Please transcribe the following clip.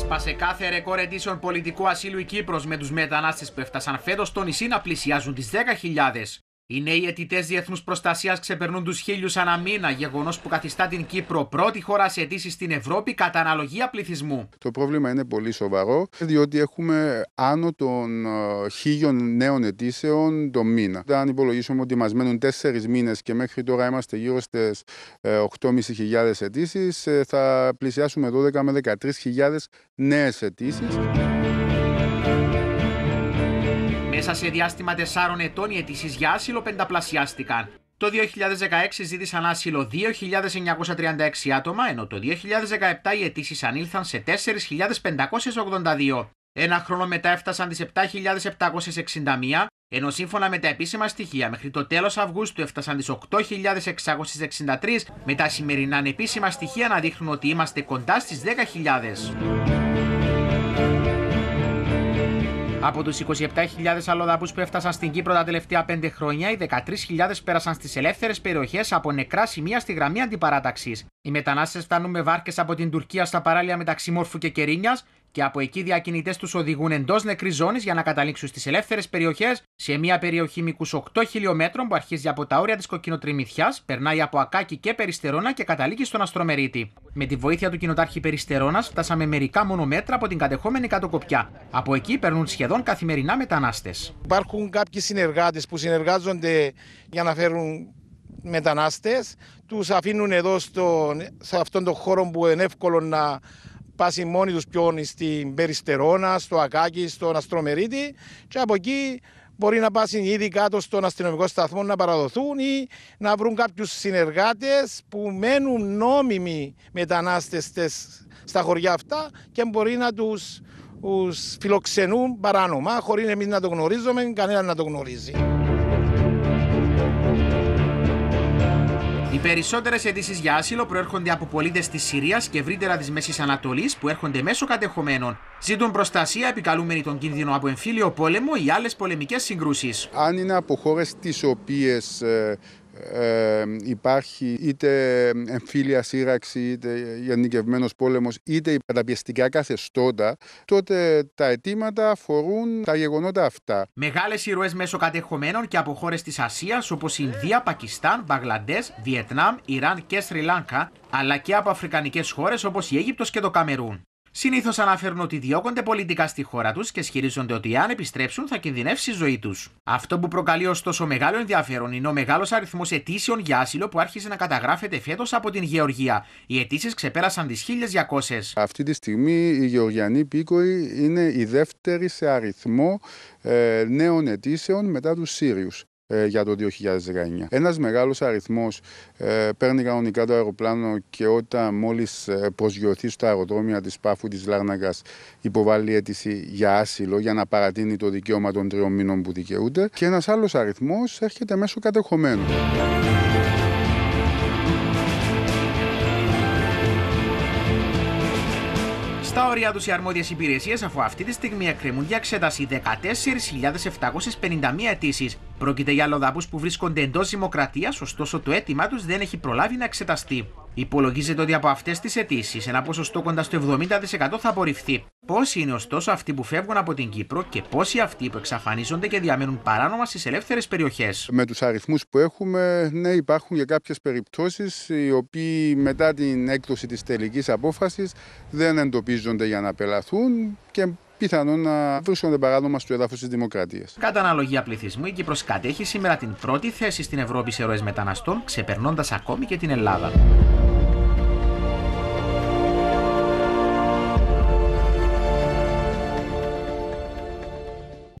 Σπασε κάθε ρεκόρ ετήσεων πολιτικού ασύλου η Κύπρος με τους μετανάστες που έφτασαν φέτος στο νησί να πλησιάζουν τις 10.000. Οι νέοι αιτητές διεθνούς προστασίας ξεπερνούν τους χίλιους ανά μήνα, γεγονός που καθιστά την Κύπρο πρώτη χώρα σε αιτήσεις στην Ευρώπη κατά αναλογία πληθυσμού. Το πρόβλημα είναι πολύ σοβαρό, διότι έχουμε άνω των ε, χίλιων νέων αιτήσεων το μήνα. Αν υπολογίσουμε ότι μας μένουν τέσσερις μήνες και μέχρι τώρα είμαστε γύρω στις 8.500 αιτήσει, θα πλησιάσουμε 12 με 13.000 νέες αιτήσεις. Μέσα σε διάστημα 4 ετών οι αιτήσεις για άσυλο πενταπλασιάστηκαν. Το 2016 ζήτησαν άσυλο 2.936 άτομα, ενώ το 2017 οι αιτήσεις ανήλθαν σε 4.582. Ένα χρόνο μετά έφτασαν τις 7.761, ενώ σύμφωνα με τα επίσημα στοιχεία μέχρι το τέλος Αυγούστου έφτασαν τις 8.663, με τα σημερινά ανεπίσημα στοιχεία να δείχνουν ότι είμαστε κοντά στις 10.000. Από τους 27.000 αλλοδαπούς που έφτασαν στην Κύπρο τα τελευταία 5 χρόνια, οι 13.000 πέρασαν στις ελεύθερες περιοχές από νεκρά σημεία στη γραμμή αντιπαράταξης. Οι μετανάστες φτάνουν με βάρκες από την Τουρκία στα παράλια μεταξύ Μόρφου και Κερίνιας και από εκεί διακινητές τους οδηγούν εντός νεκρής ζώνης για να καταλήξουν στις ελεύθερες περιοχές, σε μια περιοχή μήκους 8 χιλιόμετρων που αρχίζει από τα όρια της κοκκινοτριμηθιά, περνάει από Ακάκι και Περιστερώνα και καταλήγει στον Αστρομερίτη. Με τη βοήθεια του κοινοτάρχη Περιστερώνας, φτάσαμε μερικά μόνο μέτρα από την κατεχόμενη κατοκοπιά. Από εκεί περνούν σχεδόν καθημερινά μετανάστες. Υπάρχουν κάποιοι συνεργάτες που συνεργάζονται για να φέρουν μετανάστες, τους αφήνουν εδώ στο, σε αυτόν τον χώρο που είναι εύκολο να πάσει μόνοι του πιόνι στην Περιστερώνα, στο Ακάκι, στον Αστρομερίτη και από εκεί μπορεί να πάσουν ήδη κάτω στον αστυνομικό σταθμό να παραδοθούν ή να βρουν κάποιους συνεργάτες που μένουν νόμιμοι μετανάστες στα χωριά αυτά και μπορεί να τους φιλοξενούν παράνομα, Χωρίς να να το γνωρίζουμε, κανένας να το γνωρίζει. περισσότερες αιτήσεις για άσυλο προέρχονται από πολίτες της Συρίας και ευρύτερα της Μέσης Ανατολής που έρχονται μέσω κατεχομένων. Ζήτουν προστασία επικαλούμενοι τον κίνδυνο από εμφύλιο πόλεμο ή άλλες πολεμικές συγκρούσεις. Αν είναι από χώρες τις οποίες ε, υπάρχει είτε εμφύλια σύραξη, είτε γενικευμένος πόλεμος, είτε καταπιεστικά καθεστώτα, τότε τα αιτήματα αφορούν τα γεγονότα αυτά. Μεγάλες ηρωές μέσω κατεχομένων και από χώρες της Ασίας όπως Ινδία, Πακιστάν, Μπαγλαντές, Βιετνάμ, Ιράν και Σρι αλλά και από αφρικανικές χώρες όπως η Αίγυπτος και το Καμερούν. Συνήθως αναφέρουν ότι διώκονται πολιτικά στη χώρα τους και ισχυρίζονται ότι αν επιστρέψουν θα κινδυνεύσει η ζωή τους. Αυτό που προκαλεί ωστόσο μεγάλο ενδιαφέρον είναι ο μεγάλος αριθμός αιτήσεων για άσυλο που άρχισε να καταγράφεται φέτος από την Γεωργία. Οι αιτήσεις ξεπέρασαν τις 1.200. Αυτή τη στιγμή οι Γεωργιανοί πίκοοι είναι η δεύτερη σε αριθμό ε, νέων αιτήσεων μετά τους Σύριους. Ε, για το 2019. Ένας μεγάλος αριθμός ε, παίρνει κανονικά το αεροπλάνο και όταν μόλις ε, προσγειωθεί στα αεροδρόμια της Πάφου της Λάρναγκας υποβάλλει αίτηση για άσυλο για να παρατείνει το δικαίωμα των τριών μήνων που δικαιούται και ένας άλλος αριθμός έρχεται μέσω κατεχομένου. Στα όρια τους οι αρμόδιες υπηρεσίες, αφού αυτή τη στιγμή εκκρεμούν για εξέταση 14.751 αιτήσεις. Πρόκειται για λοδαπούς που βρίσκονται εντός Δημοκρατίας, ωστόσο το αίτημα τους δεν έχει προλάβει να εξεταστεί. Υπολογίζεται ότι από αυτές τις αιτήσεις ένα ποσοστό κοντά στο 70% θα απορριφθεί. Πόσοι είναι ωστόσο αυτοί που φεύγουν από την Κύπρο και πόσοι αυτοί που εξαφανίζονται και διαμένουν παράνομα στις ελεύθερες περιοχές. Με τους αριθμούς που έχουμε, ναι, υπάρχουν και κάποιες περιπτώσεις οι οποίοι μετά την έκδοση της τελικής απόφασης δεν εντοπίζονται για να απελαθούν και πιθανόν να βρίσκονται παράνομα στο εδάφο της Δημοκρατίας. Κατά αναλογία πληθυσμού, η Κύπρος κατέχει σήμερα την πρώτη θέση στην Ευρώπη σε ροές μεταναστών, ξεπερνώντας ακόμη και την Ελλάδα.